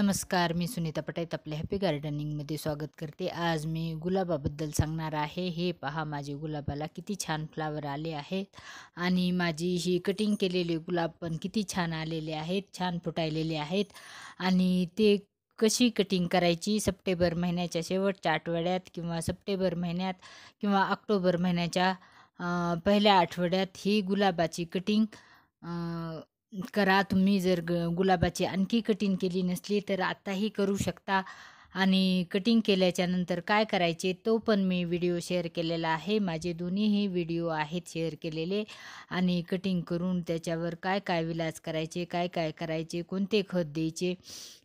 नमस्कार मी सुनीता पटाईत आपल्या हॅपी गार्डनिंगमध्ये स्वागत करते आज मी गुलाबाबद्दल सांगणार आहे हे पहा माझे गुलाबाला किती छान फ्लावर आले आहेत आणि माझी ही कटिंग केलेले गुलाब पण किती छान आलेले आहेत छान फुटायलेले आहेत आणि ते कशी कटिंग करायची सप्टेंबर महिन्याच्या शेवटच्या आठवड्यात किंवा सप्टेंबर महिन्यात किंवा ऑक्टोबर महिन्याच्या पहिल्या आठवड्यात ही गुलाबाची कटिंग करा तुम्ही जर ग गुलाबाची आणखी कटिंग केली नसली तर आत्ताही करू शकता आणि कटिंग केल्याच्यानंतर काय करायचे तो पण मी व्हिडिओ शेअर केलेला आहे माझे दोन्हीही व्हिडिओ आहेत शेअर केलेले आणि कटिंग करून त्याच्यावर काय काय विलाज करायचे काय काय करायचे कोणते खत द्यायचे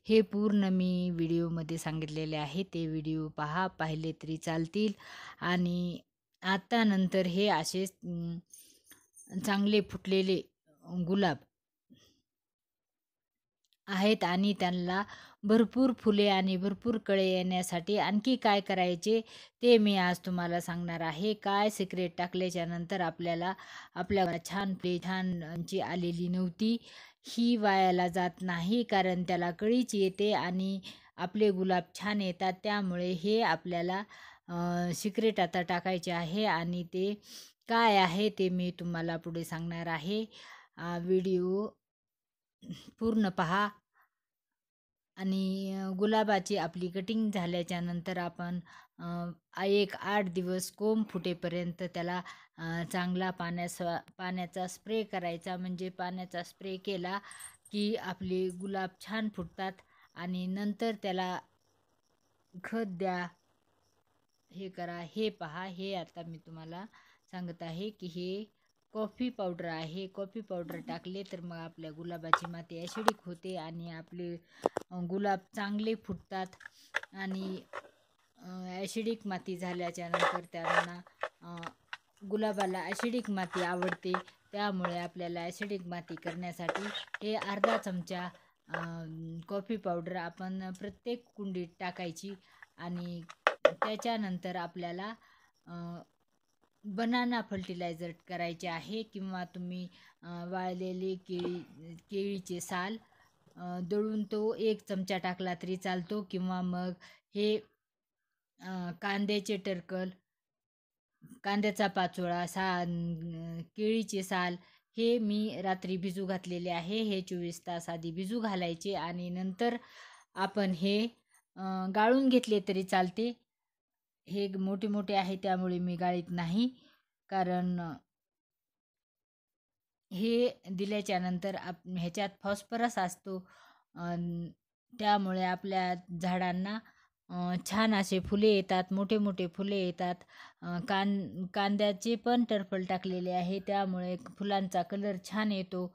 हे पूर्ण मी व्हिडिओमध्ये सांगितलेले आहे ते व्हिडिओ पहा पाहिले तरी चालतील आणि आत्तानंतर हे असे चांगले फुटलेले गुलाब आहेत आणि त्यांना भरपूर फुले आणि भरपूर कळे येण्यासाठी आणखी काय करायचे ते मी आज तुम्हाला सांगणार आहे काय सिक्रेट टाकल्याच्या नंतर आपल्याला आपल्या छान फुले छानची आलेली नव्हती ही वायाला जात नाही कारण त्याला कळीच येते आणि आपले गुलाब छान येतात त्यामुळे हे आपल्याला सिक्रेट आता टाकायचे आहे आणि ते काय आहे ते मी तुम्हाला पुढे सांगणार आहे व्हिडिओ पूर्ण पहा आणि गुलाबाची आपली कटिंग झाल्याच्या नंतर आपण एक आठ दिवस कोंब फुटेपर्यंत त्याला चांगला पाण्यास पाण्याचा स्प्रे करायचा म्हणजे पाण्याचा स्प्रे केला की आपले गुलाब छान फुटतात आणि नंतर त्याला खत द्या हे करा हे पहा हे आता मी तुम्हाला सांगत आहे की हे कॉफी पावडर आहे कॉफी पावडर टाकले तर मग आपल्या गुलाबाची माती ॲसिडिक होते आणि आपले गुलाब चांगले फुटतात आणि ॲसिडिक माती झाल्याच्या नंतर त्यांना गुलाबाला ॲसिडिक माती आवडते त्यामुळे आपल्याला ॲसिडिक माती करण्यासाठी हे अर्धा चमचा कॉफी पावडर आपण प्रत्येक कुंडीत टाकायची आणि त्याच्यानंतर आपल्याला बनाना फर्टिलायझर करायचे आहे किंवा तुम्ही वाळलेले केळी केळीचे साल दळून तो एक चमचा टाकला तरी चालतो किंवा मग हे कांद्याचे टरकल कांद्याचा पाचोळा सा केळीचे साल हे मी रात्री भिजू घातलेले आहे हे चोवीस तास आधी भिजू घालायचे आणि नंतर आपण हे गाळून घेतले तरी चालते हे मोठे मोठे आहे त्यामुळे मी गाळीत नाही कारण हे दिल्याच्या नंतर आप ह्याच्यात फॉस्फरस असतो त्यामुळे आपल्या झाडांना छान असे फुले येतात मोठे मोठे फुले येतात कान कांद्याचे पण टरफल टाकलेले आहे त्यामुळे फुलांचा कलर छान येतो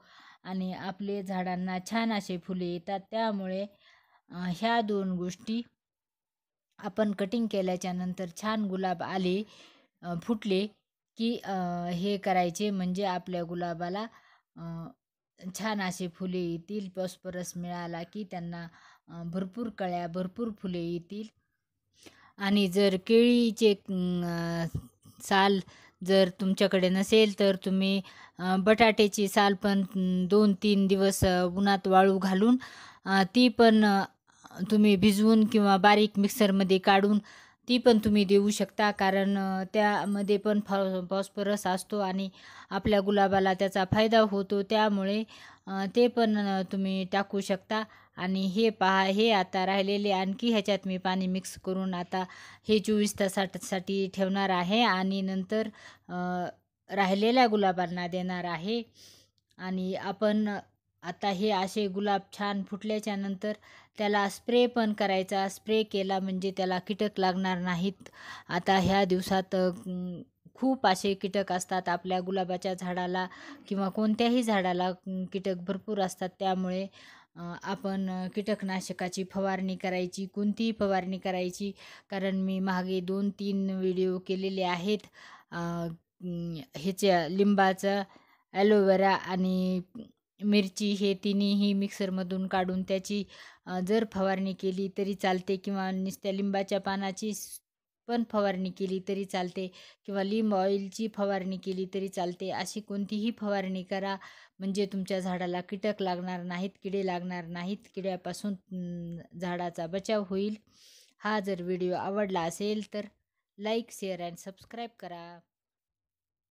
आणि आपले झाडांना छान असे फुले येतात त्यामुळे ह्या दोन गोष्टी आपण कटिंग केल्याच्यानंतर छान गुलाब आले फुटले की हे करायचे म्हणजे आपल्या गुलाबाला छान असे फुले येतील पॉस्परस मिळाला की त्यांना भरपूर कळ्या भरपूर फुले येतील आणि जर केळीचे साल जर तुमच्याकडे नसेल तर तुम्ही बटाट्याची साल पण दोन तीन दिवस उन्हात वाळू घालून ती पण तुम्ही भिजवून किंवा बारीक मिक्सरमध्ये काढून ती पण तुम्ही देऊ शकता कारण त्यामध्ये पण फॉ फॉस्फरस असतो आणि आपल्या गुलाबाला त्याचा फायदा होतो त्यामुळे ते पण तुम्ही टाकू शकता आणि हे पहा हे आता राहिलेले आणखी ह्याच्यात मी पाणी मिक्स करून आता हे चोवीस तासासाठी ठेवणार आहे आणि नंतर राहिलेल्या गुलाबांना देणार आहे आणि आपण आता हे असे गुलाब छान फुटल्याच्या नंतर त्याला स्प्रे पण करायचा स्प्रे केला म्हणजे त्याला कीटक लागणार नाहीत आता ह्या दिवसात खूप असे कीटक असतात आपल्या गुलाबाच्या झाडाला किंवा कोणत्याही झाडाला कीटक भरपूर असतात त्यामुळे आपण कीटकनाशकाची फवारणी करायची कोणतीही फवारणी करायची कारण मी मागे दोन तीन व्हिडिओ केलेले आहेत ह्याच्या लिंबाचं ॲलोवेरा आणि मिरची हे तिन्ही मिक्सरमधून काढून त्याची जर फवारणी केली तरी चालते किंवा नुसत्या लिंबाच्या पानाची पण फवारणी केली तरी चालते किंवा लिंब ऑइलची फवारणी केली तरी चालते अशी कोणतीही फवारणी करा म्हणजे तुमच्या झाडाला कीटक लागणार नाहीत किडे लागणार नाहीत किड्यापासून झाडाचा बचाव होईल हा जर व्हिडिओ आवडला असेल तर लाईक शेअर अँड सबस्क्राईब करा